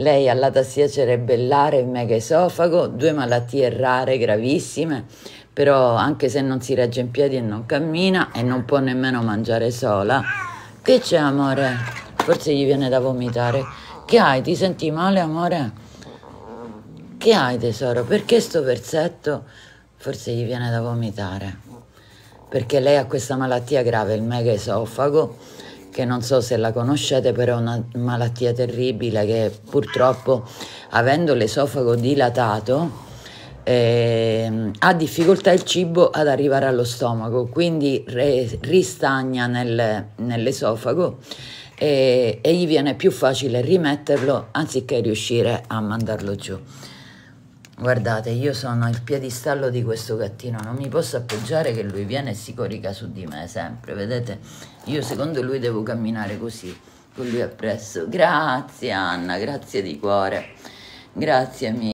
Lei ha l'atasia cerebellare e megaesofago, due malattie rare, gravissime, però anche se non si regge in piedi e non cammina e non può nemmeno mangiare sola. Che c'è amore? Forse gli viene da vomitare. Che hai? Ti senti male amore? Che hai tesoro? Perché sto versetto? Forse gli viene da vomitare. Perché lei ha questa malattia grave, il megaesofago che non so se la conoscete, però è una malattia terribile che purtroppo avendo l'esofago dilatato eh, ha difficoltà il cibo ad arrivare allo stomaco, quindi re, ristagna nel, nell'esofago e, e gli viene più facile rimetterlo anziché riuscire a mandarlo giù. Guardate, io sono il piedistallo di questo gattino, non mi posso appoggiare che lui viene e si corica su di me sempre, vedete? Io secondo lui devo camminare così, con lui appresso. Grazie Anna, grazie di cuore, grazie amica.